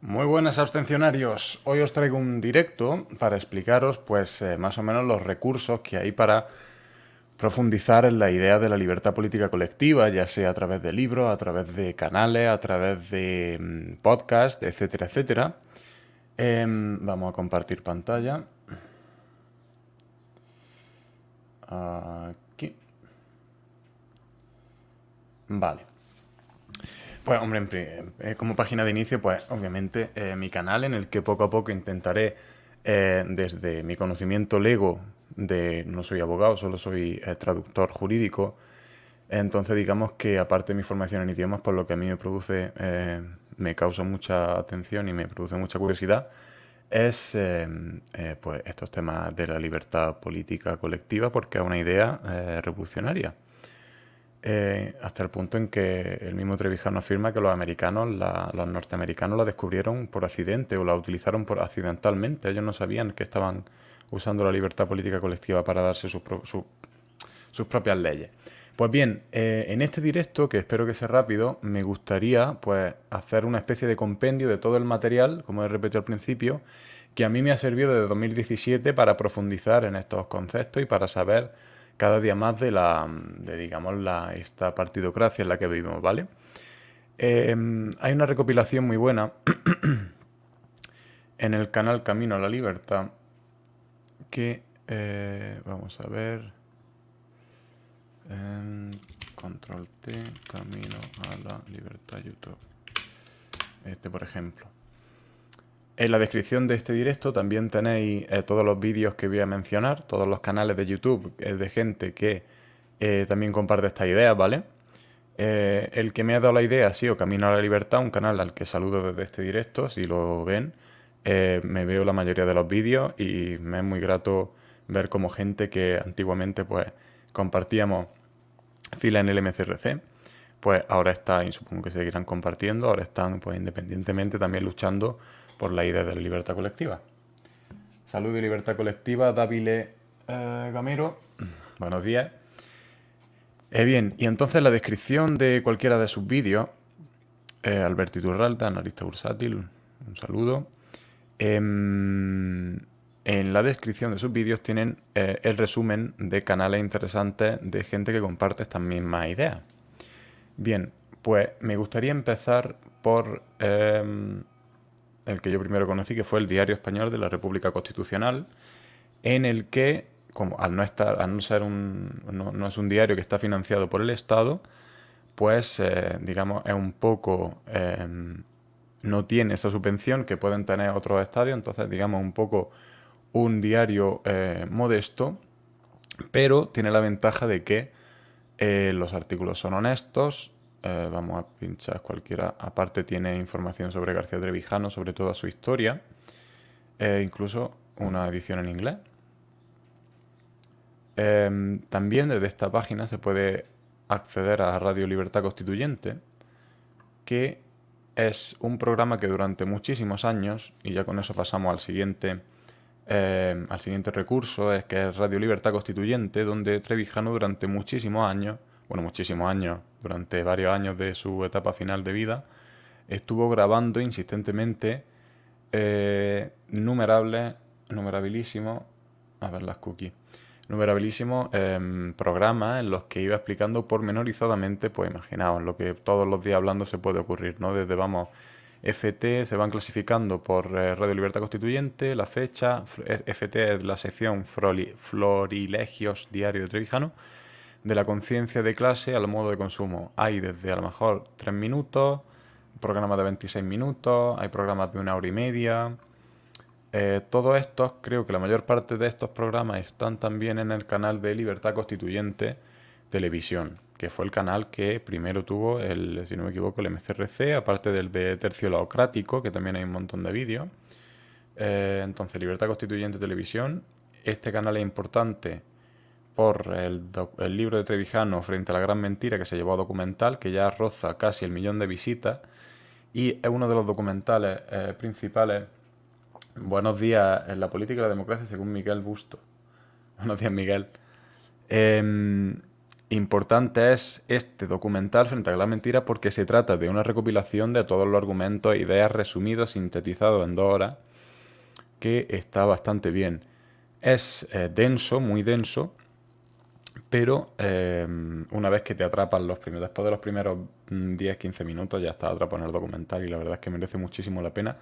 Muy buenas abstencionarios. Hoy os traigo un directo para explicaros, pues, eh, más o menos los recursos que hay para profundizar en la idea de la libertad política colectiva, ya sea a través de libros, a través de canales, a través de mm, podcast, etcétera, etcétera. Em, vamos a compartir pantalla. Aquí. Vale. Pues hombre, eh, eh, como página de inicio, pues obviamente eh, mi canal en el que poco a poco intentaré desde mi conocimiento lego de no soy abogado, solo soy traductor jurídico, entonces digamos que aparte de mi formación en idiomas, por pues, lo que a mí me produce, me causa mucha atención y me produce mucha curiosidad, es pues estos temas de la libertad política colectiva, porque es una idea revolucionaria. Eh, hasta el punto en que el mismo Trevijano afirma que los americanos, los norteamericanos la descubrieron por accidente o la utilizaron por accidentalmente. Ellos no sabían que estaban usando la libertad política colectiva para darse sus, propias leyes. Pues bien, eh, en este directo, que espero que sea rápido, me gustaría pues, hacer una especie de compendio de todo el material, como he repetido al principio, que a mí me ha servido desde 2017 para profundizar en estos conceptos y para saber cada día más de la, de, digamos, la, esta partidocracia en la que vivimos, ¿vale? Em, hay una recopilación muy buena en el canal Camino a la Libertad que, eh, vamos a ver, control T, Camino a la Libertad YouTube. Este, por ejemplo. En la descripción de este directo también tenéis eh, todos los vídeos que voy a mencionar, todos los canales de YouTube eh, de gente que eh, también comparte esta idea, ¿vale? el que me ha dado la idea ha sido Camino a la Libertad, un canal al que saludo desde este directo, si lo ven. me veo la mayoría de los vídeos y me es muy grato ver como gente que antiguamente pues compartíamos fila en el MCRC, pues ahora está, y supongo que seguirán compartiendo, ahora están pues independientemente también luchando por la idea de la libertad colectiva. Salud y libertad colectiva, Dávile eh, Gamero. Buenos días. Eh, bien, y entonces la descripción de cualquiera de sus vídeos, eh, Alberto analista bursátil, un saludo. Em, en la descripción de sus vídeos tienen eh, el resumen de canales interesantes de gente que comparte estas mismas ideas. Bien, pues me gustaría empezar por em, el que yo primero conocí, que fue el Diario Español de la República Constitucional, en el que, como al no estar, no ser un, no, es un diario que está financiado por el Estado, pues eh, digamos es un poco em, no tiene esa subvención que pueden tener otros estadios, entonces digamos un poco un diario eh, modesto, pero tiene la ventaja de que eh, los artículos son honestos, eh, vamos a pinchar cualquiera. Aparte tiene información sobre García Trevijano, sobre toda su historia, e incluso una edición en inglés. Em, también desde esta página se puede acceder a Radio Libertad Constituyente, que es un programa que durante muchísimos años, y ya con eso pasamos al siguiente, em, al siguiente recurso, es que es Radio Libertad Constituyente, donde Trevijano durante muchísimos años bueno, muchísimos años, durante varios años de su etapa final de vida, estuvo grabando insistentemente eh, numerables, numerabilísimos, a ver las cookies, numerabilísimos em, programas en los que iba explicando pormenorizadamente, pues imaginaos, lo que todos los días hablando se puede ocurrir, ¿no? Desde, vamos, FT se van clasificando por eh, Radio Libertad Constituyente, la fecha, FT es la sección Florilegios Diario de Trevijano, de la conciencia de clase al modo de consumo. Hay desde a lo mejor 3 minutos, programas de 26 minutos, hay programas de una hora y media. Eh, todos estos, creo que la mayor parte de estos programas están también en el canal de Libertad Constituyente Televisión, que fue el canal que primero tuvo, el, si no me equivoco, el MCRC, aparte del de Tercio Laocrático, que también hay un montón de vídeos. Eh, entonces, Libertad Constituyente Televisión, este canal es importante por el, libro de Trevijano frente a la gran mentira que se llevó a documental, que ya roza casi el millón de visitas y es uno de los documentales eh, principales. Buenos días en la política y la democracia, según Miguel Busto. Buenos días, Miguel. Em, importante es este documental frente a la gran mentira porque se trata de una recopilación de todos los argumentos e ideas resumidos, sintetizados en dos horas, que está bastante bien. Es eh, denso, muy denso, pero em, una vez que te atrapan los primeros, después de los primeros 10-15 mm, minutos ya estás atrapado en el documental y la verdad es que merece muchísimo la pena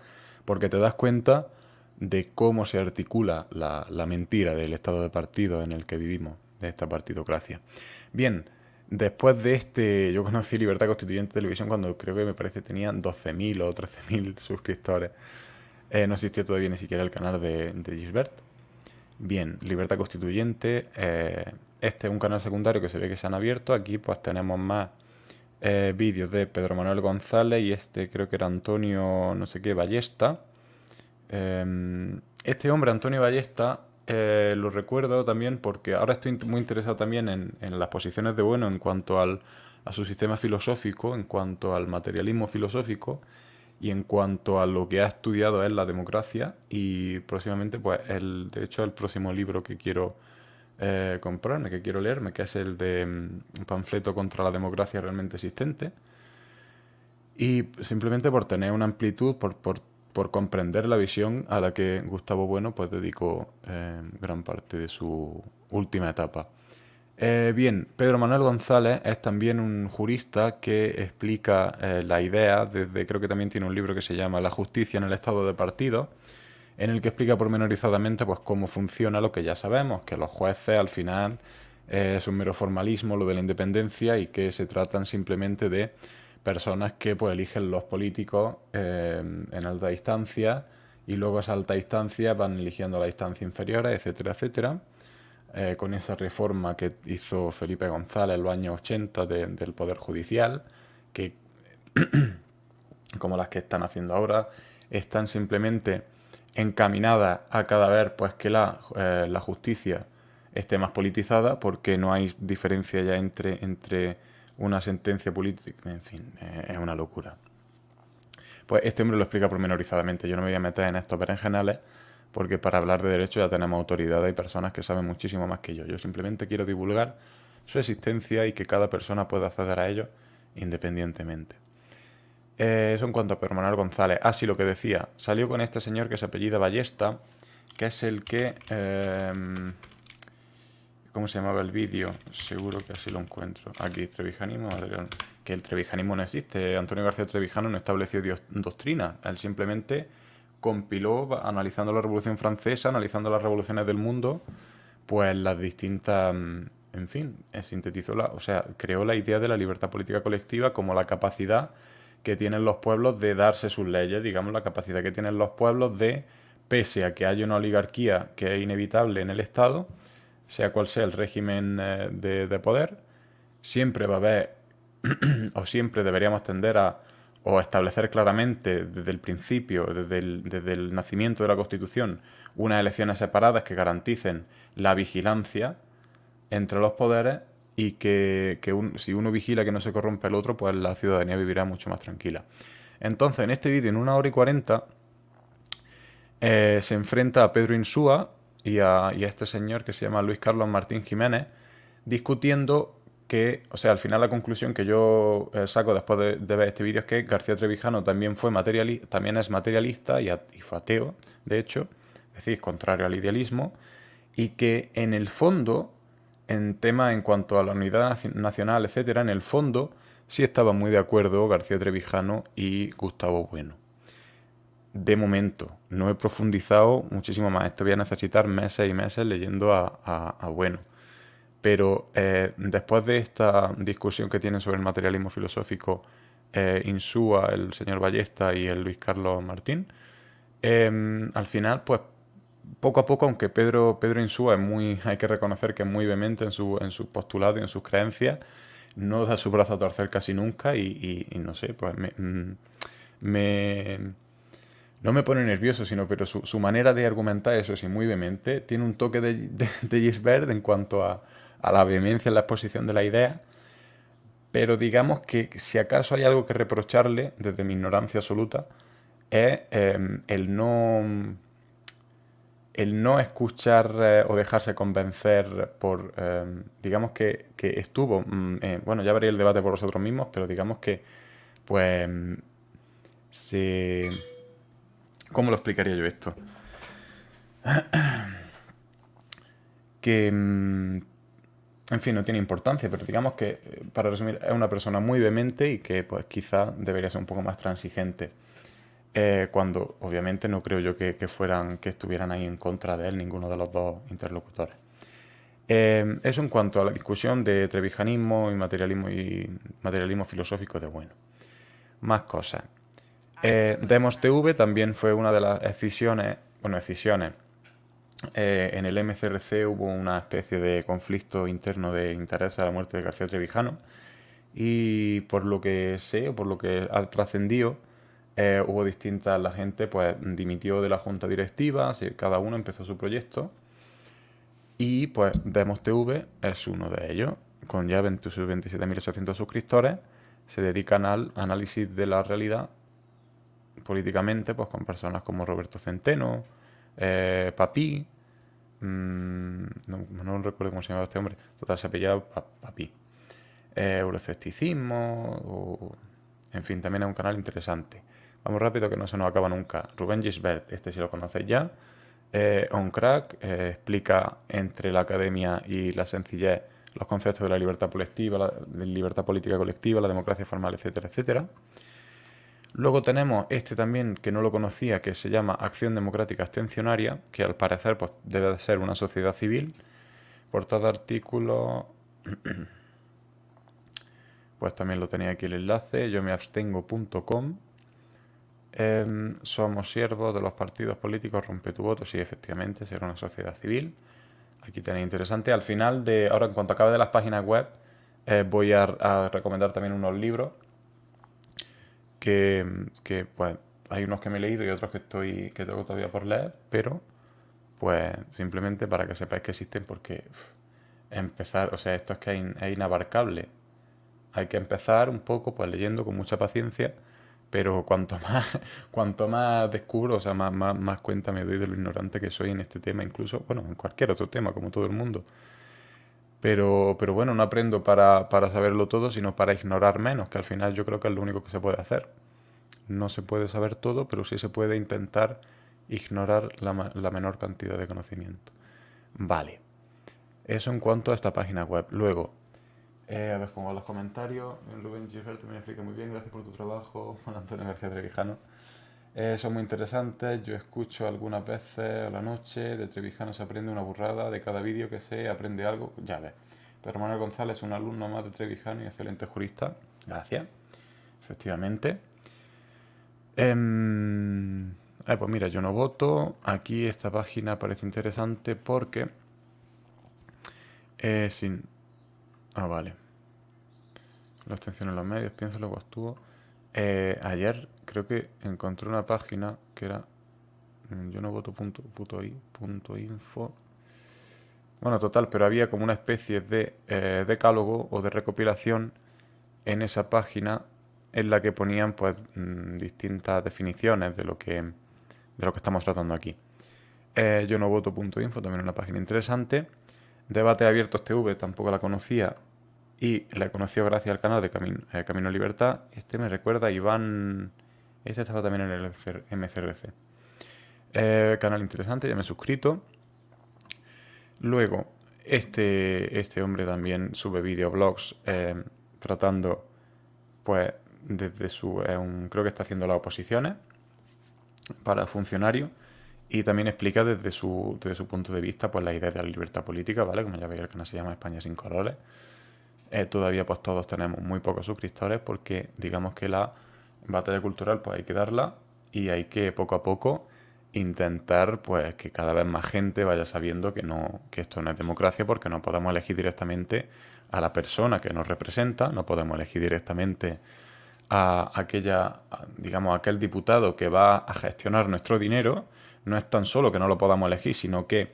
porque te das cuenta de cómo se articula la, mentira del estado de partido en el que vivimos, de esta partidocracia. Bien, después de este, yo conocí Libertad Constituyente Televisión cuando creo que me parece tenía 12.000 o 13.000 suscriptores. Eh, no existía todavía ni siquiera el canal de, de Gisbert. Bien, libertad constituyente. Eh, este es un canal secundario que se ve que se han abierto. Aquí pues tenemos más eh, vídeos de Pedro Manuel González y este creo que era Antonio no sé qué Ballesta. Em, este hombre, Antonio Ballesta, eh, lo recuerdo también porque ahora estoy muy interesado también en, en las posiciones de Bueno en cuanto al, a su sistema filosófico, en cuanto al materialismo filosófico. Y en cuanto a lo que ha estudiado es la democracia y próximamente, pues, el, de hecho, el próximo libro que quiero eh, comprarme, que quiero leerme, que es el de mm, Panfleto contra la democracia realmente existente. Y simplemente por tener una amplitud, por, por, comprender la visión a la que Gustavo Bueno pues, dedicó eh, gran parte de su última etapa. Eh, bien, Pedro Manuel González es también un jurista que explica eh, la idea, desde creo que también tiene un libro que se llama La justicia en el estado de partido, en el que explica pormenorizadamente pues, cómo funciona lo que ya sabemos, que los jueces al final eh, es un mero formalismo lo de la independencia y que se tratan simplemente de personas que pues, eligen los políticos en alta distancia y luego a esa alta distancia van eligiendo la distancia inferior, etcétera, etcétera. Eh, con esa reforma que hizo Felipe González en los años 80 del Poder Judicial, que, como las que están haciendo ahora, están simplemente encaminadas a cada vez pues, que eh, la, justicia esté más politizada, porque no hay diferencia ya entre, entre una sentencia política. En fin, eh, es una locura. Pues este hombre lo explica pormenorizadamente. Yo no me voy a meter en estos berenjenales porque para hablar de derecho ya tenemos autoridad, hay personas que saben muchísimo más que yo. Yo simplemente quiero divulgar su existencia y que cada persona pueda acceder a ello independientemente. Eh, eso en cuanto a Permanuel González. Ah, sí, lo que decía. Salió con este señor que se apellida Ballesta, que es el que... Em, ¿Cómo se llamaba el vídeo? Seguro que así lo encuentro. Aquí, Trevijanismo, Que el trevijanismo no existe. Antonio García Trevijano no estableció doctrina. Él simplemente compiló, analizando la Revolución Francesa, analizando las revoluciones del mundo, pues las distintas... Mm, en fin, eh, sintetizó la... O sea, creó la idea de la libertad política colectiva como la capacidad que tienen los pueblos de darse sus leyes, digamos, la capacidad que tienen los pueblos de, pese a que haya una oligarquía que es inevitable en el Estado, sea cual sea el régimen eh, de, de poder, siempre va a haber, o siempre deberíamos tender a o establecer claramente desde el principio, desde el, nacimiento de la Constitución, unas elecciones separadas que garanticen la vigilancia entre los poderes y que, si uno vigila que no se corrompe el otro, pues la ciudadanía vivirá mucho más tranquila. Entonces, en este vídeo, en una hora y cuarenta, eh, se enfrenta a Pedro Insúa y y a este señor que se llama Luis Carlos Martín Jiménez, discutiendo que, o sea, al final la conclusión que yo eh, saco después de, ver este vídeo es que García Trevijano también fue materialista, también es materialista y, ateo, de hecho, es decir, contrario al idealismo, y que en el fondo, en tema en cuanto a la unidad nacional, etcétera, en el fondo sí estaba muy de acuerdo García Trevijano y Gustavo Bueno. De momento, no he profundizado muchísimo más. Esto voy a necesitar meses y meses leyendo a, a Bueno. Pero eh, después de esta discusión que tienen sobre el materialismo filosófico eh, Insúa, el señor Ballesta y el Luis Carlos Martín, em, al final, pues poco a poco, aunque Pedro, Pedro Insúa es muy, hay que reconocer que es muy vehemente en su, en postulado y en sus creencias, no da su brazo a torcer casi nunca y, no sé, pues mm, me, No me pone nervioso, sino pero su, manera de argumentar eso, sí, muy vehemente, tiene un toque de, de, de Gisbert en cuanto a a la vehemencia en la exposición de la idea, pero digamos que si acaso hay algo que reprocharle, desde mi ignorancia absoluta, es em, el no el no escuchar eh, o dejarse convencer por, em, digamos que, estuvo, mm, eh, bueno, ya veréis el debate por vosotros mismos, pero digamos que, pues, em, se... ¿Cómo lo explicaría yo esto? que, en fin, no tiene importancia, pero digamos que, eh, para resumir, es una persona muy vehemente y que pues quizá debería ser un poco más transigente. Eh, cuando obviamente no creo yo que, fueran, que estuvieran ahí en contra de él ninguno de los dos interlocutores. Eh, eso en cuanto a la discusión de trevijanismo y materialismo y materialismo filosófico de bueno. Más cosas. Demos TV también fue una de las decisiones, bueno, decisiones. Eh, en el MCRC hubo una especie de conflicto interno de interés a la muerte de García Trevijano y por lo que sé o por lo que ha trascendido, eh, hubo distintas, la gente pues dimitió de la junta directiva, cada uno empezó su proyecto y pues Demos es uno de ellos, con ya 27.800 suscriptores, se dedican al análisis de la realidad políticamente, pues con personas como Roberto Centeno, eh, papi. Mm, no, recuerdo cómo se llamaba este hombre. Total, se apellidaba Papi. Eh, euroescepticismo. En fin, también es un canal interesante. Vamos rápido que no se nos acaba nunca. Rubén Gisbert, este si lo conocéis ya. Eh, on Crack eh, explica entre la academia y la sencillez los conceptos de la libertad colectiva, la, libertad política colectiva, la democracia formal, etcétera, etcétera. Luego tenemos este también, que no lo conocía, que se llama Acción Democrática Extensionaria, que al parecer pues, debe de ser una sociedad civil. Portada artículo... pues también lo tenía aquí el enlace, yo me abstengo.com. Em, somos siervos de los partidos políticos, rompe tu voto, sí, efectivamente, será una sociedad civil. Aquí tenéis interesante. Al final de, ahora en cuanto acabe de las páginas web, eh, voy a recomendar también unos libros que, pues hay unos que me he leído y otros que estoy que tengo todavía por leer, pero pues simplemente para que sepáis que existen porque empezar, o sea, esto es que es, inabarcable. Hay que empezar un poco pues leyendo con mucha paciencia, pero cuanto más cuanto más descubro, o sea, más, más cuenta me doy de lo ignorante que soy en este tema, incluso, bueno, en cualquier otro tema, como todo el mundo. Pero, pero bueno, no aprendo para, saberlo todo, sino para ignorar menos, que al final yo creo que es lo único que se puede hacer. No se puede saber todo, pero sí se puede intentar ignorar la, menor cantidad de conocimiento. Vale. Eso en cuanto a esta página web. Luego, eh, a ver, pongo los comentarios. Rubén Gisbert me explica muy bien. Gracias por tu trabajo. Antonio García Trevijano. Eh, son muy interesantes, yo escucho algunas veces a la noche, de Trevijano se aprende una burrada, de cada vídeo que se aprende algo, ya ves. Pero Manuel González es un alumno más de Trevijano y excelente jurista, gracias, efectivamente. Em, eh, pues mira, yo no voto, aquí esta página parece interesante porque... Eh, sin... Ah, vale. La atención en los medios, pienso, luego actúo. Eh, ayer creo que encontré una página que era mm, yo no voto punto, info. Bueno, total, pero había como una especie de eh, decálogo o de recopilación en esa página en la que ponían pues mm, distintas definiciones de lo que, lo que estamos tratando aquí. Eh, yo no voto punto info, también una página interesante. Debate abierto TV tampoco la conocía, y la conoció gracias al canal de eh, Camino, Libertad. Este me recuerda a Iván. Este estaba también en el MCRC. Eh, canal interesante, ya me he suscrito. Luego, este, este hombre también sube videoblogs eh, tratando, pues, desde su. creo que está haciendo las oposiciones para funcionario y también explica desde su, desde su punto de vista pues, la idea de la libertad política, ¿vale? Como ya veis, el canal se llama España sin colores. Eh, todavía pues todos tenemos muy pocos suscriptores porque digamos que la batalla cultural pues hay que darla y hay que poco a poco intentar pues que cada vez más gente vaya sabiendo que no que esto no es democracia porque no podemos elegir directamente a la persona que nos representa, no podemos elegir directamente a aquella digamos a aquel diputado que va a gestionar nuestro dinero, no es tan solo que no lo podamos elegir, sino que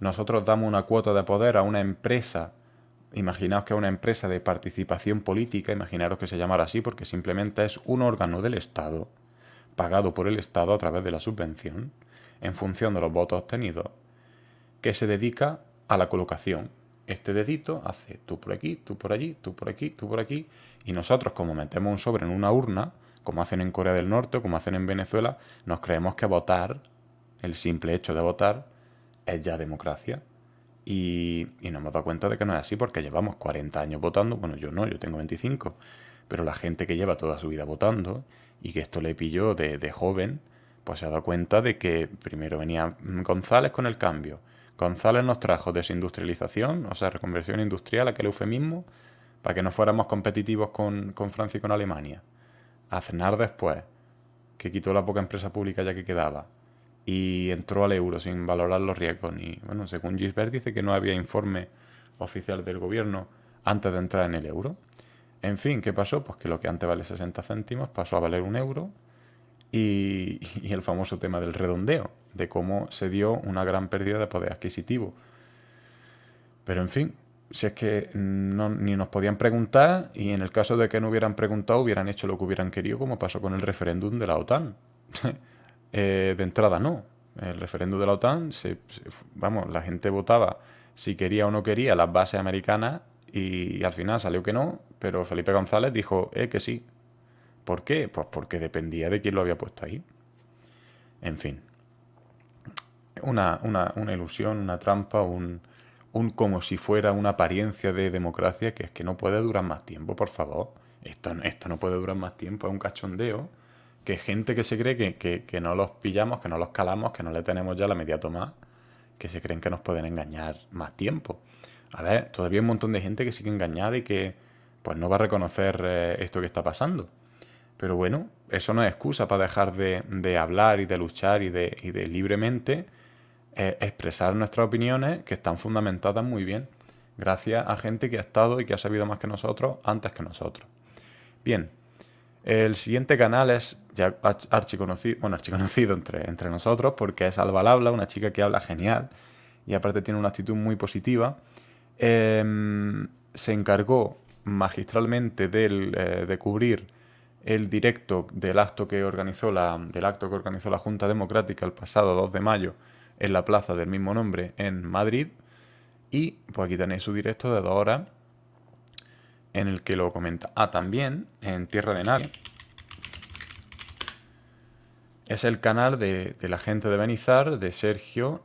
nosotros damos una cuota de poder a una empresa imaginaos que una empresa de participación política, imaginaros que se llamara así porque simplemente es un órgano del Estado, pagado por el Estado a través de la subvención, en función de los votos obtenidos, que se dedica a la colocación. Este dedito hace tú por aquí, tú por allí, tú por aquí, tú por aquí, y nosotros como metemos un sobre en una urna, como hacen en Corea del Norte o como hacen en Venezuela, nos creemos que votar, el simple hecho de votar, es ya democracia. Y, nos hemos dado cuenta de que no es así porque llevamos 40 años votando. Bueno, yo no, yo tengo 25. Pero la gente que lleva toda su vida votando y que esto le pilló de, joven, pues se ha dado cuenta de que primero venía mm, González con el cambio. González nos trajo desindustrialización, o sea, reconversión industrial, aquel eufemismo, para que no fuéramos competitivos con, con Francia y con Alemania. Aznar después, que quitó la poca empresa pública ya que quedaba y entró al euro sin valorar los riesgos. Ni, bueno, según Gisbert dice que no había informe oficial del gobierno antes de entrar en el euro. En fin, ¿qué pasó? Pues que lo que antes vale 60 céntimos pasó a valer un euro y, el famoso tema del redondeo, de cómo se dio una gran pérdida de poder adquisitivo. Pero en fin, si es que ni nos podían preguntar y en el caso de que no hubieran preguntado hubieran hecho lo que hubieran querido como pasó con el referéndum de la OTAN. Eh, de entrada no. El referendo de la OTAN, se, vamos, la gente votaba si quería o no quería las bases americanas y, al final salió que no, pero Felipe González dijo eh, que sí. ¿Por qué? Pues porque dependía de quién lo había puesto ahí. En fin. Una, una, una ilusión, una trampa, un, un como si fuera una apariencia de democracia que es que no puede durar más tiempo, por favor. Esto, esto no puede durar más tiempo, es un cachondeo que gente que se cree que, no los pillamos, que no los calamos, que no le tenemos ya la media toma, que se creen que nos pueden engañar más tiempo. A ver, todavía hay un montón de gente que sigue engañada y que pues no va a reconocer eh, esto que está pasando. Pero bueno, eso no es excusa para dejar de, hablar y de luchar y de, de libremente eh, expresar nuestras opiniones que están fundamentadas muy bien, gracias a gente que ha estado y que ha sabido más que nosotros antes que nosotros. Bien, el siguiente canal es ya archiconocido, entre, nosotros, porque es Alba Labla, una chica que habla genial y aparte tiene una actitud muy positiva. Em, se encargó magistralmente eh, de cubrir el directo del acto, que organizó la, del acto que organizó la Junta Democrática el pasado 2 de mayo en la plaza del mismo nombre en Madrid. Y pues aquí tenéis su directo de dos horas en el que lo comenta. Ah, también en Tierra de Nadie es el canal de, la gente de Benizar, de Sergio,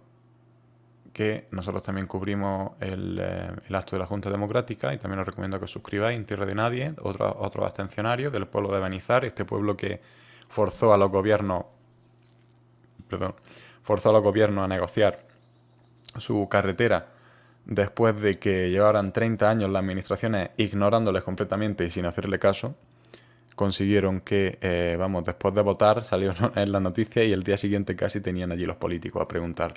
que nosotros también cubrimos eh, el, acto de la Junta Democrática y también os recomiendo que os suscribáis en Tierra de Nadie, otro, abstencionario del pueblo de Benizar, este pueblo que forzó a los gobiernos, forzó a los gobiernos a negociar su carretera después de que llevaran 30 años las administraciones ignorándoles completamente y sin hacerle caso consiguieron que, eh, vamos, después de votar salió en la noticia y el día siguiente casi tenían allí los políticos a preguntar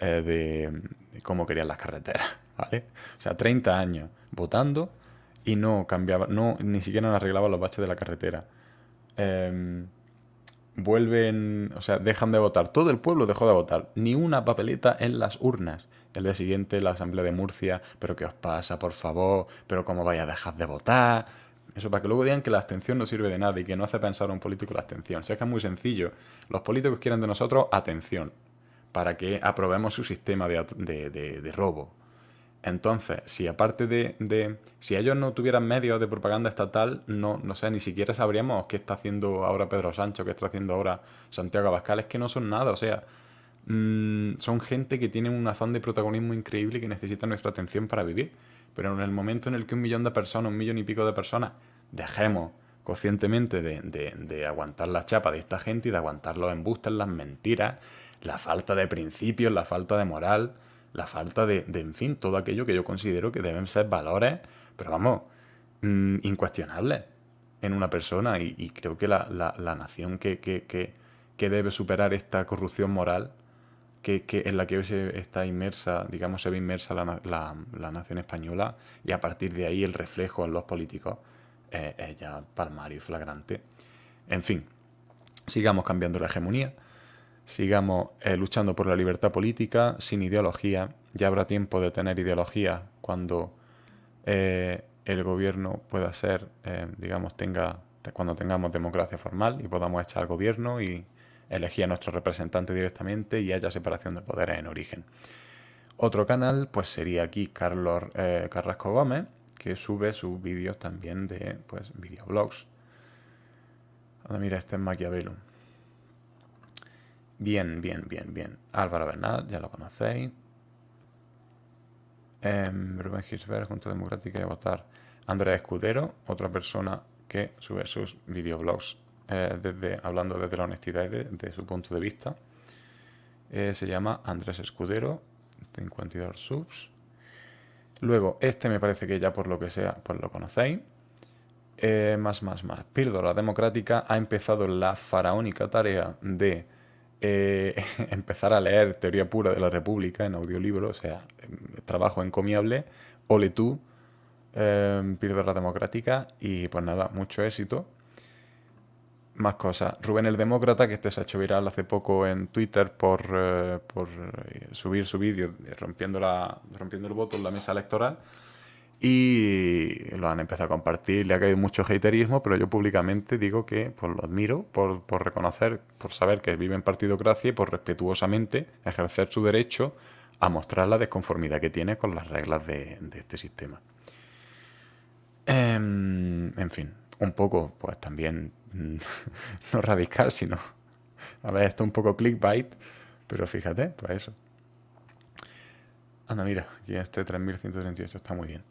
eh, de, cómo querían las carreteras, ¿vale? O sea, 30 años votando y no cambiaban, no, ni siquiera arreglaban los baches de la carretera. Em, vuelven, o sea, dejan de votar, todo el pueblo dejó de votar, ni una papeleta en las urnas. El día siguiente la Asamblea de Murcia, pero ¿qué os pasa, por favor? ¿Pero cómo vais a dejar de votar? Eso para que luego digan que la abstención no sirve de nada y que no hace pensar a un político la abstención. O sea, es que es muy sencillo. Los políticos quieren de nosotros atención para que aprobemos su sistema de, robo. Entonces, si aparte de, Si ellos no tuvieran medios de propaganda estatal, no, no sé, ni siquiera sabríamos qué está haciendo ahora Pedro Sánchez qué está haciendo ahora Santiago Abascal. Es que no son nada, o sea... Mm, son gente que tiene un afán de protagonismo increíble y que necesita nuestra atención para vivir. Pero en el momento en el que un millón de personas, un millón y pico de personas, dejemos conscientemente de, aguantar la chapa de esta gente y de aguantar los embustes, las mentiras, la falta de principios, la falta de moral, la falta de, en fin, todo aquello que yo considero que deben ser valores, pero vamos, mm, incuestionables en una persona y, creo que la, la, nación que, que, que, que debe superar esta corrupción moral que, en la que hoy se está inmersa, digamos, se ve inmersa la, nación española y a partir de ahí el reflejo en los políticos eh, es ya palmario y flagrante. En fin, sigamos cambiando la hegemonía, sigamos eh, luchando por la libertad política sin ideología. Ya habrá tiempo de tener ideología cuando eh, el gobierno pueda ser, digamos, tenga, cuando tengamos democracia formal y podamos echar al gobierno y elegir a nuestro representante directamente y haya separación de poderes en origen. Otro canal pues sería aquí Carlos eh, Carrasco Gómez, que sube sus vídeos también de pues, videoblogs. Ahora mira, este es Maquiavelo. Bien, bien, bien, bien. Álvaro Bernal, ya lo conocéis. Em, Rubén Gisbert, Junta Democrática y Votar. Andrea Escudero, otra persona que sube sus videoblogs eh, hablando desde la honestidad de, su punto de vista. Eh, se llama Andrés Escudero, 52 subs. Luego, este me parece que ya por lo que sea, pues lo conocéis. Eh, más, más, más. Píldora Democrática ha empezado la faraónica tarea de empezar a leer Teoría Pura de la República en audiolibro, o sea, trabajo encomiable. Ole tú, Píldora Democrática. Y pues nada, mucho éxito más cosas. Rubén el Demócrata, que este se ha hecho viral hace poco en Twitter por, eh, eh, subir su vídeo rompiendo, la, rompiendo el voto en la mesa electoral. Y lo han empezado a compartir, le ha caído mucho haterismo, pero yo públicamente digo que pues, lo admiro por, reconocer, por saber que vive en partidocracia y por respetuosamente ejercer su derecho a mostrar la desconformidad que tiene con las reglas de, este sistema. Em, en fin, un poco, pues también, mm, no radical, sino, a ver, esto es un poco clickbait, pero fíjate, pues eso. Anda, mira, aquí este 3138 está muy bien.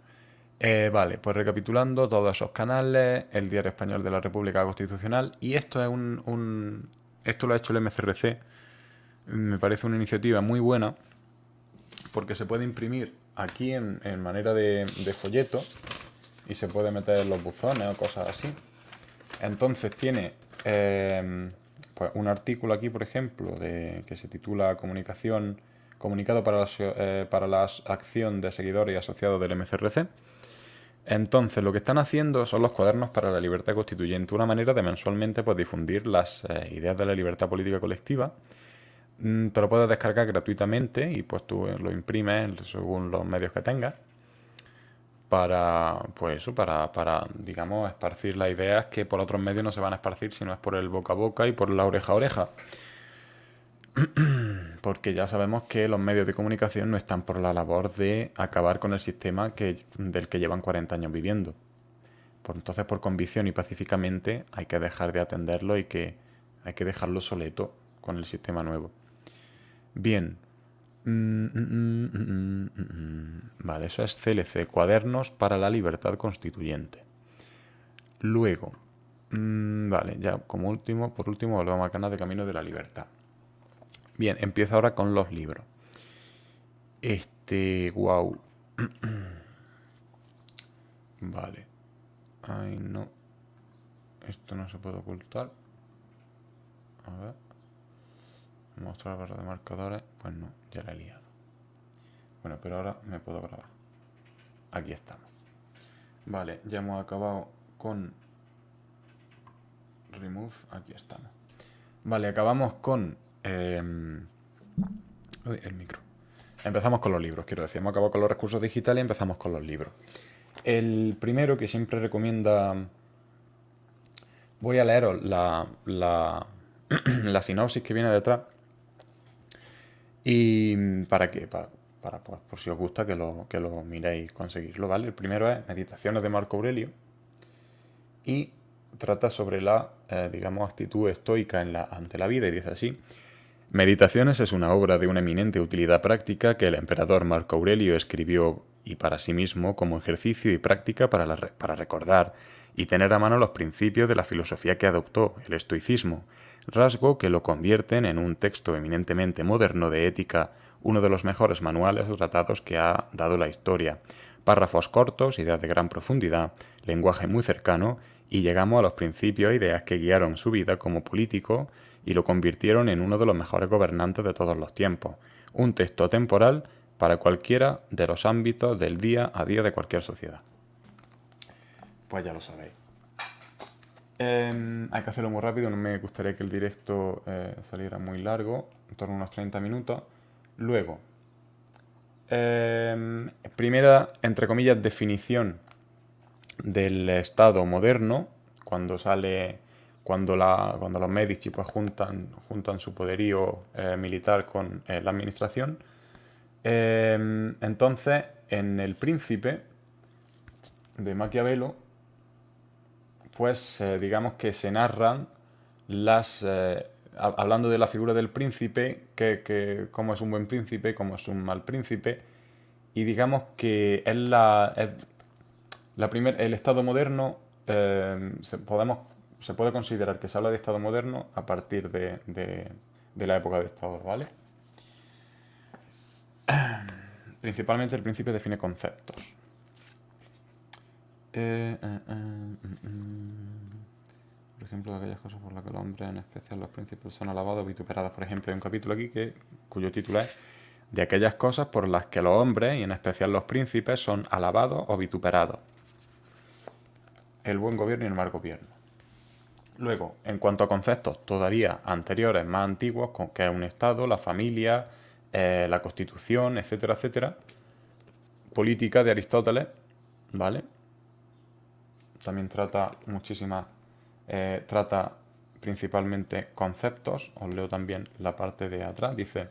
Eh, vale, pues recapitulando todos esos canales, el Diario Español de la República Constitucional, y esto es un, esto lo ha hecho el MCRC, me parece una iniciativa muy buena, porque se puede imprimir aquí en, manera de folleto, y se puede meter en los buzones o cosas así. Entonces tiene eh, pues, un artículo aquí, por ejemplo, de, que se titula Comunicación, Comunicado para la, eh, para acción de seguidores y asociados del MCRC. Entonces, lo que están haciendo son los cuadernos para la libertad constituyente, una manera de mensualmente pues, difundir las eh, ideas de la libertad política colectiva. Mm, te lo puedes descargar gratuitamente y pues tú lo imprimes según los medios que tengas para, pues eso, para, digamos, esparcir las ideas que por otros medios no se van a esparcir si no es por el boca a boca y por la oreja a oreja. Porque ya sabemos que los medios de comunicación no están por la labor de acabar con el sistema que, del que llevan 40 años viviendo. entonces, por convicción y pacíficamente, hay que dejar de atenderlo y que hay que dejarlo soleto con el sistema nuevo. Bien, Mm, mm, mm, vale, eso es CLC, cuadernos para la libertad constituyente. Luego, vale, ya como último, por último, volvemos a Cana de Camino de la Libertad. Bien, empiezo ahora con los libros. Este, wow. vale. Ay, no. Esto no se puede ocultar. A ver. Mostrar barra de marcadores. Pues no, ya la he liado. Bueno, pero ahora me puedo grabar. Aquí estamos. Vale, ya hemos acabado con remove. Aquí estamos. Vale, acabamos con... Em, el micro. Empezamos con los libros, quiero decir. Hemos acabado con los recursos digitales y empezamos con los libros. El primero que siempre recomienda... Voy a leer la, la, la sinopsis que viene detrás y mm, para qué? para, pues, por si os gusta que lo, que lo miréis conseguirlo, ¿vale? El primero es Meditaciones de Marco Aurelio y trata sobre la, eh, digamos, actitud estoica en la, ante la vida y dice así. Meditaciones es una obra de una eminente utilidad práctica que el emperador Marco Aurelio escribió y para sí mismo como ejercicio y práctica para recordar y tener a mano los principios de la filosofía que adoptó, el estoicismo, rasgo que lo convierten en un texto eminentemente moderno de ética, uno de los mejores manuales o tratados que ha dado la historia. Párrafos cortos, ideas de gran profundidad, lenguaje muy cercano, y llegamos a los principios e ideas que guiaron su vida como político y lo convirtieron en uno de los mejores gobernantes de todos los tiempos. Un texto temporal para cualquiera de los ámbitos del día a día de cualquier sociedad. Pues ya lo sabéis. Em, hay que hacerlo muy rápido, no me gustaría que el directo eh, saliera muy largo, en torno a unos 30 minutos. Luego, em, primera, entre comillas, definición del Estado moderno, cuando sale, cuando, la, cuando los Medici pues, juntan, su poderío eh, militar con eh, la administración. Em, entonces, en El Príncipe de Maquiavelo, pues digamos que se narran las... Eh, hablando de la figura del príncipe, que, cómo es un buen príncipe, cómo es un mal príncipe, y digamos que es la... la el Estado moderno, eh, se, podemos, se puede considerar que se habla de Estado moderno a partir de, la época de Estado, ¿vale? Principalmente el príncipe define conceptos. Eh, eh, eh, mm, mm. Por ejemplo, aquellas cosas por las que los hombres, en especial los príncipes, son alabados, o vituperados. Por ejemplo, hay un capítulo aquí que, cuyo título es De aquellas cosas por las que los hombres, y en especial los príncipes, son alabados o vituperados. El buen gobierno y el mal gobierno. Luego, en cuanto a conceptos todavía anteriores, más antiguos, que es un Estado, la familia, la Constitución, etcétera, etcétera, política de Aristóteles, ¿vale? también trata muchísimas, eh, trata principalmente conceptos, os leo también la parte de atrás, dice,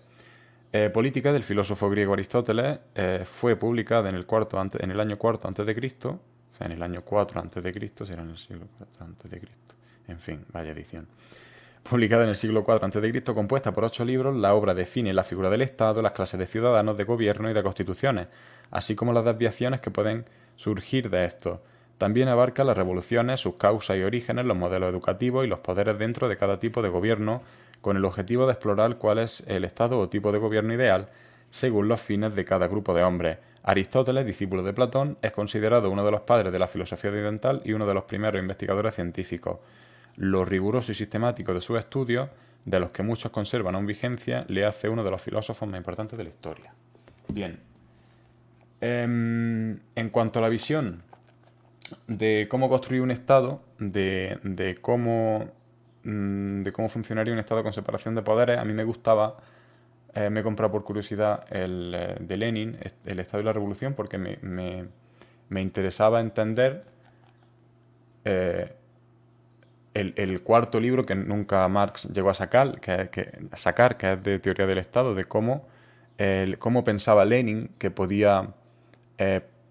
eh, Política del filósofo griego Aristóteles eh, fue publicada en el, cuarto en el año cuarto antes de Cristo, o sea, en el año 4 antes de Cristo, será en el siglo 4 antes de Cristo, en fin, vaya edición. Publicada en el siglo antes de Cristo, compuesta por ocho libros, la obra define la figura del Estado, las clases de ciudadanos, de gobierno y de constituciones, así como las desviaciones que pueden surgir de esto. También abarca las revoluciones, sus causas y orígenes, los modelos educativos y los poderes dentro de cada tipo de gobierno, con el objetivo de explorar cuál es el estado o tipo de gobierno ideal según los fines de cada grupo de hombres. Aristóteles, discípulo de Platón, es considerado uno de los padres de la filosofía occidental y uno de los primeros investigadores científicos. Lo riguroso y sistemático de sus estudios, de los que muchos conservan aún vigencia, le hace uno de los filósofos más importantes de la historia. Bien. Em, en cuanto a la visión de cómo construir un Estado, de, cómo, de cómo mm, funcionaría un Estado con separación de poderes. A mí me gustaba, eh, me he comprado por curiosidad el eh, de Lenin, El Estado y la Revolución, porque me, interesaba entender eh, el, cuarto libro que nunca Marx llegó a sacar, que, sacar, que es de Teoría del Estado, de cómo, pensaba Lenin que podía...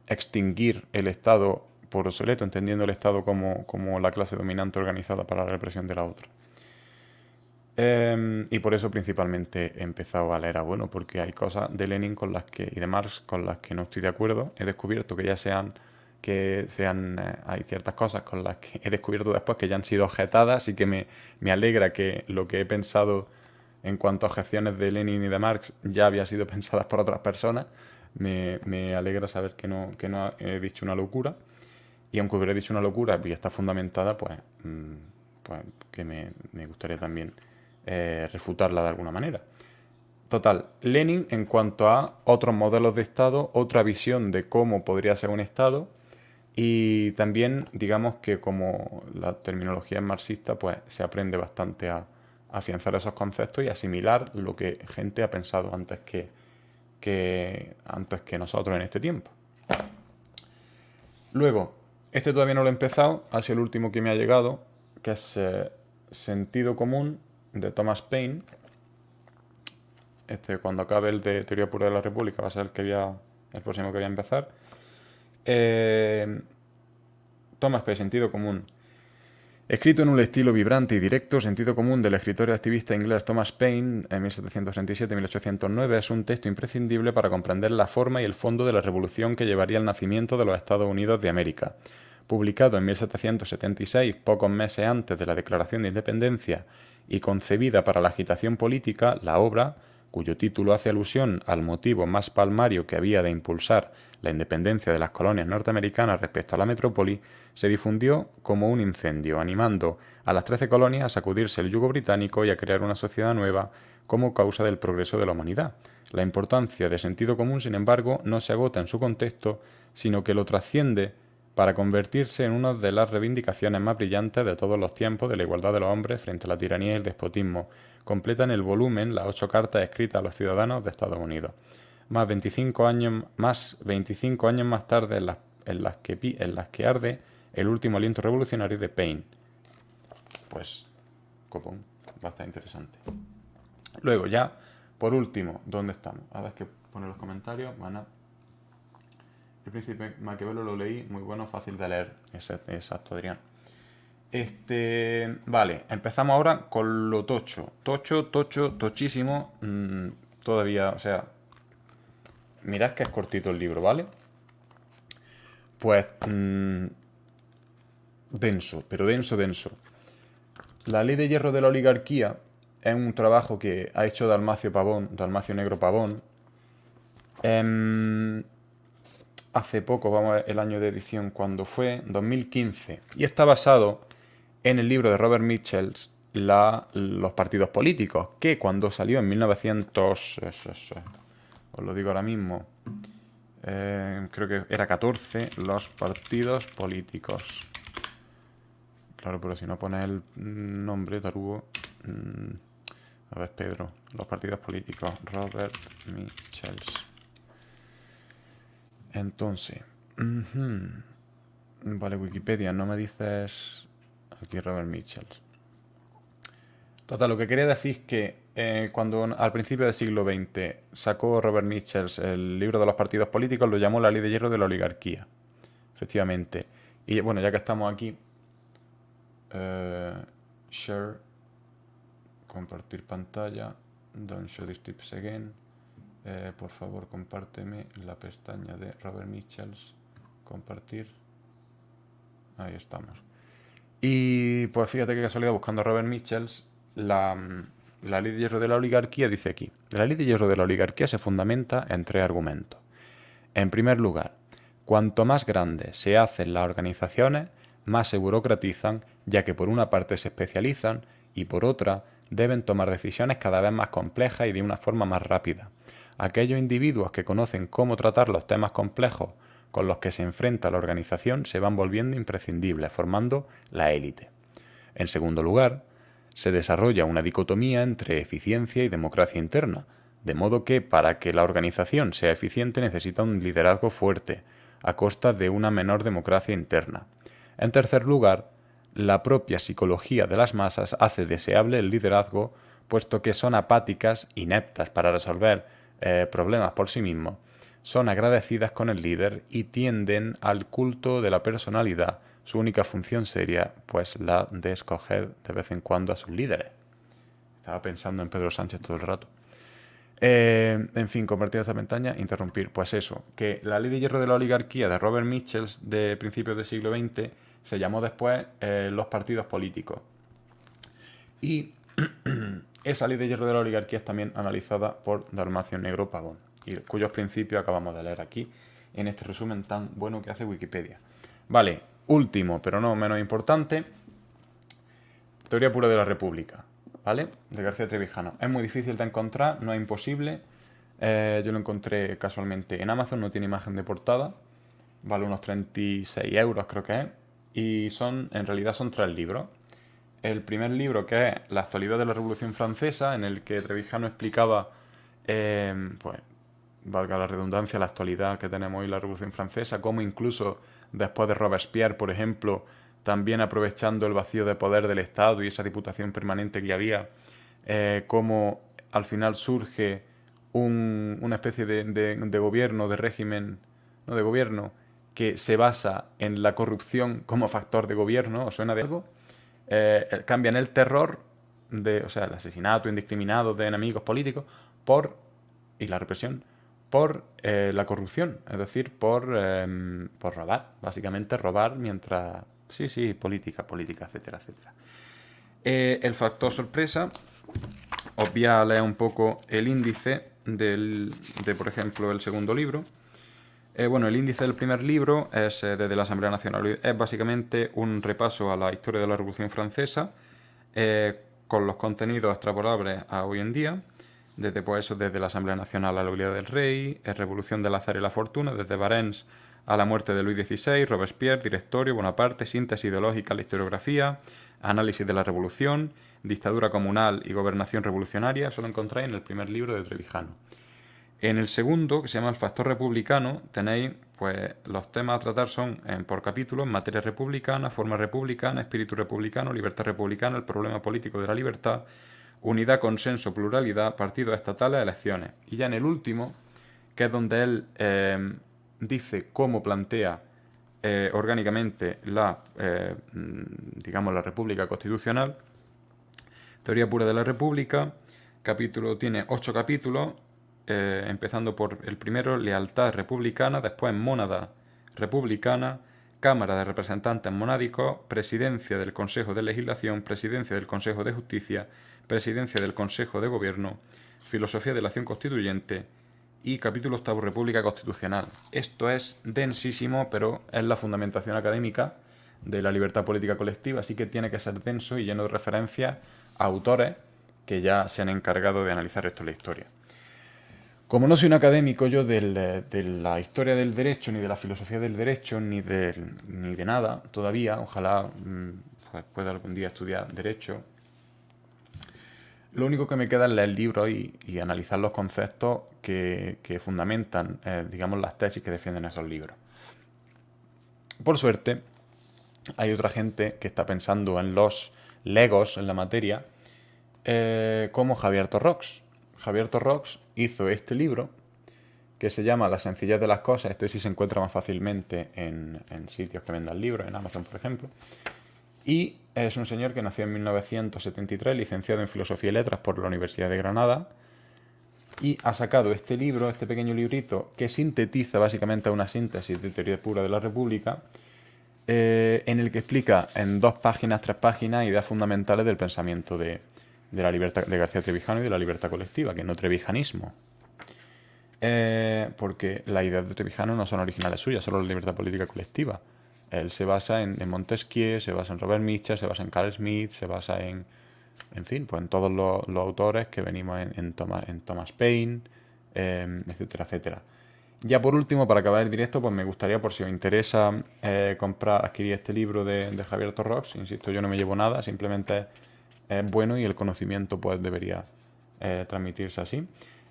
extinguir el Estado por obsoleto, entendiendo el Estado como, como la clase dominante organizada para la represión de la otra. Em, y por eso principalmente he empezado a leer a bueno, porque hay cosas de Lenin con las que, y de Marx con las que no estoy de acuerdo. He descubierto que ya sean, que sean, eh, hay ciertas cosas con las que he descubierto después que ya han sido objetadas y que me, me alegra que lo que he pensado en cuanto a objeciones de Lenin y de Marx ya había sido pensadas por otras personas. Me, me alegra saber que no, que no he dicho una locura. Y aunque hubiera dicho una locura y está fundamentada, pues, mm, pues que me, gustaría también eh, refutarla de alguna manera. Total, Lenin en cuanto a otros modelos de Estado, otra visión de cómo podría ser un Estado y también digamos que como la terminología es marxista, pues se aprende bastante a afianzar esos conceptos y asimilar lo que gente ha pensado antes que, antes que nosotros en este tiempo. Luego, este todavía no lo he empezado, ha sido el último que me ha llegado, que es eh, Sentido Común de Thomas Paine. Este, cuando acabe el de Teoría Pura de la República, va a ser el, que el próximo que voy a empezar. Eh, Thomas Paine, Sentido Común. Escrito en un estilo vibrante y directo, sentido común del escritor y activista inglés Thomas Paine en 1737-1809, es un texto imprescindible para comprender la forma y el fondo de la revolución que llevaría al nacimiento de los Estados Unidos de América. Publicado en 1776, pocos meses antes de la Declaración de Independencia, y concebida para la agitación política, la obra, cuyo título hace alusión al motivo más palmario que había de impulsar la independencia de las colonias norteamericanas respecto a la metrópoli, se difundió como un incendio, animando a las trece colonias a sacudirse el yugo británico y a crear una sociedad nueva como causa del progreso de la humanidad. La importancia de sentido común, sin embargo, no se agota en su contexto, sino que lo trasciende para convertirse en una de las reivindicaciones más brillantes de todos los tiempos de la igualdad de los hombres frente a la tiranía y el despotismo. Completan el volumen las ocho cartas escritas a los ciudadanos de Estados Unidos más 25 años, más 25 años más tarde en las, que, en las que arde el último aliento revolucionario de Payne. Pues, copón, bastante interesante. Luego ya, por último, ¿dónde estamos? Ahora es que pone los comentarios, van El príncipe Maquiavelo lo leí, muy bueno, fácil de leer. Exacto, Adrián. Este, vale, empezamos ahora con lo tocho. Tocho, tocho, tochísimo. Mm, todavía, o sea, Mirad que es cortito el libro, ¿vale? Pues... Mm, denso, pero denso, denso. La ley de hierro de la oligarquía es un trabajo que ha hecho Dalmacio Pavón, Dalmacio Negro Pavón. Em, hace poco, vamos el año de edición, cuando fue, 2015. Y está basado en el libro de Robert Mitchells, la, Los partidos políticos, que cuando salió en 1900 os lo digo ahora mismo, eh, creo que era 14 los partidos políticos. Claro, pero si no pones el nombre, Tarugo... Mm, a ver, Pedro, los partidos políticos, Robert Michels. Entonces, vale, Wikipedia, no me dices aquí Robert Michels. Total, lo que quería decir es que eh, cuando al principio del siglo XX sacó Robert Michels el libro de los partidos políticos, lo llamó la ley de hierro de la oligarquía. Efectivamente. Y bueno, ya que estamos aquí, eh, share, compartir pantalla, don't show these tips again. Eh, por favor, compárteme la pestaña de Robert Mitchells. compartir. Ahí estamos. Y pues fíjate que he salido buscando a Robert Michels, la, ley de hierro de la oligarquía dice aquí, la ley de hierro de la oligarquía se fundamenta en tres argumentos. En primer lugar, cuanto más grandes se hacen las organizaciones, más se burocratizan, ya que por una parte se especializan y por otra deben tomar decisiones cada vez más complejas y de una forma más rápida. Aquellos individuos que conocen cómo tratar los temas complejos con los que se enfrenta la organización se van volviendo imprescindibles, formando la élite. En segundo lugar, se desarrolla una dicotomía entre eficiencia y democracia interna, de modo que para que la organización sea eficiente necesita un liderazgo fuerte, a costa de una menor democracia interna. En tercer lugar, la propia psicología de las masas hace deseable el liderazgo, puesto que son apáticas, ineptas para resolver eh, problemas por sí mismos, son agradecidas con el líder y tienden al culto de la personalidad su única función sería pues la de escoger de vez en cuando a sus líderes. Estaba pensando en Pedro Sánchez todo el rato. Eh, en fin, convertir esta ventana, interrumpir. Pues eso, que la ley de hierro de la oligarquía de Robert Mitchell de principios del siglo XX se llamó después eh, los partidos políticos. Y esa ley de hierro de la oligarquía es también analizada por Dalmacio Negro Pavón, y cuyos principios acabamos de leer aquí en este resumen tan bueno que hace Wikipedia. Vale, último, pero no menos importante, Teoría pura de la República, ¿vale? De García Trevijano. Es muy difícil de encontrar, no es imposible. Eh, yo lo encontré casualmente en Amazon, no tiene imagen de portada. Vale unos 36 euros creo que es. Y son, en realidad son tres libros. El primer libro que es La actualidad de la Revolución Francesa, en el que Trevijano explicaba, eh, pues, valga la redundancia, la actualidad que tenemos hoy la Revolución Francesa, cómo incluso después de Robespierre, por ejemplo, también aprovechando el vacío de poder del Estado y esa diputación permanente que había, eh, como al final surge una especie de, gobierno, de régimen, no de gobierno, que se basa en la corrupción como factor de gobierno, o suena de algo? Eh, cambian el terror, de, o sea, el asesinato indiscriminado de enemigos políticos por, y la represión, por eh, la corrupción, es decir, em, por, robar, básicamente robar mientras... Sí, sí, política, política, etcétera, etcétera. Eh, el factor sorpresa, os voy a leer un poco el índice de, por ejemplo, el segundo libro. Eh, bueno, el índice del primer libro es desde la Asamblea Nacional, es básicamente un repaso a la historia de la Revolución Francesa, con los contenidos extrapolables a hoy en día desde pues desde la Asamblea Nacional a la Unidad del Rey, Revolución del Azar y la Fortuna, desde Barents a la muerte de Luis XVI, Robespierre, Directorio, Bonaparte, Síntesis ideológica, la historiografía, Análisis de la Revolución, Dictadura comunal y Gobernación revolucionaria, eso lo encontráis en el primer libro de Trevijano. En el segundo, que se llama El factor republicano, tenéis, pues, los temas a tratar son por capítulos, materia republicana, forma republicana, espíritu republicano, libertad republicana, el problema político de la libertad, unidad, consenso, pluralidad, partidos estatales, elecciones. Y ya en el último, que es donde él eh, dice cómo plantea eh, orgánicamente la, eh, digamos, la República Constitucional, Teoría Pura de la República, capítulo, tiene ocho capítulos, empezando por el primero, Lealtad Republicana, después Mónada Republicana, Cámara de Representantes Monádicos, Presidencia del Consejo de Legislación, Presidencia del Consejo de Justicia, Presidencia del Consejo de Gobierno, Filosofía de la Acción Constituyente y capítulo octavo República Constitucional. Esto es densísimo, pero es la fundamentación académica de la libertad política colectiva, así que tiene que ser denso y lleno de referencias a autores que ya se han encargado de analizar esto en la historia. Como no soy un académico yo de la historia del derecho, ni de la filosofía del derecho, ni de, de nada todavía, ojalá mm, pues pueda algún día estudiar derecho lo único que me queda es leer el libro y analizar los conceptos que, fundamentan, eh, digamos, las tesis que defienden esos libros. Por suerte, hay otra gente que está pensando en los legos en la materia, eh, como Javier Torrox. Javier Torrox hizo este libro que se llama La sencillez de las cosas. Este sí se encuentra más fácilmente en, en sitios que vendan libros, en Amazon, por ejemplo. Y es un señor que nació en 1973, licenciado en Filosofía y Letras por la Universidad de Granada, y ha sacado este libro, este pequeño librito, que sintetiza básicamente una síntesis de teoría pura de la República, eh, en el que explica en dos páginas, tres páginas, ideas fundamentales del pensamiento de, la libertad, de García Trevijano y de la libertad colectiva, que no trevijanismo. Eh, porque las ideas de Trevijano no son originales suyas, solo la libertad política colectiva. Él se basa en, Montesquieu, se basa en Robert Mitchell, se basa en Carl Smith, se basa en, en fin, pues en todos los, autores que venimos en, en Thomas, Paine, etc. Em, etcétera, etcétera. Ya por último, para acabar el directo, pues me gustaría, por si os interesa eh, comprar, adquirir este libro de, Javier Torrox, insisto, yo no me llevo nada, simplemente es bueno y el conocimiento pues debería eh, transmitirse así.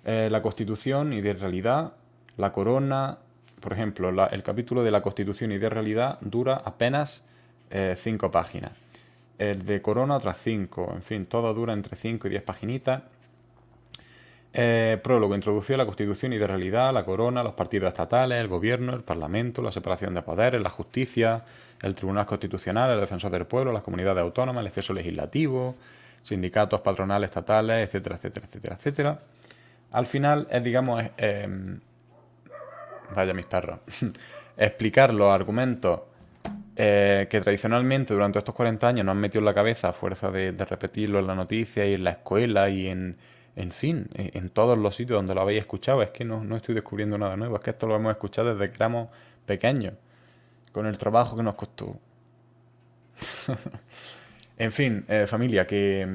Eh, la Constitución y de realidad, la corona, por ejemplo, el capítulo de la Constitución y de Realidad dura apenas eh, cinco páginas. El de Corona otras cinco. En fin, todo dura entre cinco y diez paginitas. Eh, prólogo. Introducción la Constitución y de Realidad, la Corona, los partidos estatales, el Gobierno, el Parlamento, la separación de poderes, la justicia, el Tribunal Constitucional, el Defensor del Pueblo, las comunidades autónomas, el exceso legislativo, sindicatos patronales estatales, etcétera, etcétera, etcétera, etcétera. Al final, es, digamos, es, em, Vaya mis perros. Explicar los argumentos eh, que tradicionalmente durante estos 40 años nos han metido en la cabeza a fuerza de, repetirlo en la noticia y en la escuela y en, en fin, e, en, todos los sitios donde lo habéis escuchado. Es que no, estoy descubriendo nada nuevo, es que esto lo hemos escuchado desde que éramos pequeños, con el trabajo que nos costó. en fin, eh, familia, que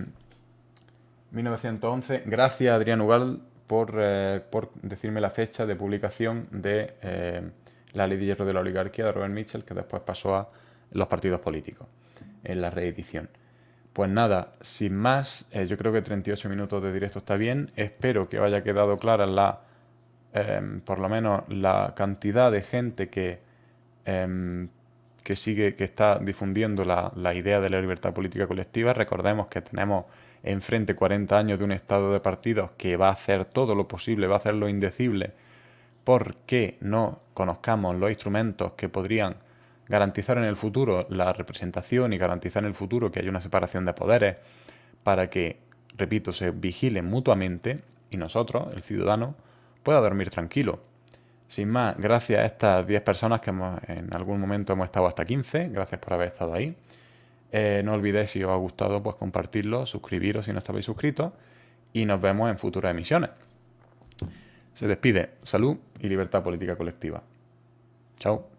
1911, mm, gracias Adrián Ugal eh, por, decirme la fecha de publicación de eh, La ley de hierro de la oligarquía de Robert Mitchell, que después pasó a los partidos políticos en la reedición. Pues nada, sin más, eh, yo creo que 38 minutos de directo está bien. Espero que haya quedado clara la, em, por lo menos la cantidad de gente que, em, que sigue, que está difundiendo la idea de la libertad política colectiva. Recordemos que tenemos enfrente 40 años de un estado de partidos que va a hacer todo lo posible, va a hacer lo indecible, porque no conozcamos los instrumentos que podrían garantizar en el futuro la representación y garantizar en el futuro que haya una separación de poderes para que, repito, se vigilen mutuamente y nosotros, el ciudadano, pueda dormir tranquilo. Sin más, gracias a estas 10 personas que en algún momento hemos estado hasta 15, gracias por haber estado ahí. Eh, no olvidéis, si os ha gustado, pues compartirlo, suscribiros si no estáis suscritos y nos vemos en futuras emisiones. Se despide salud y libertad política colectiva. Chao.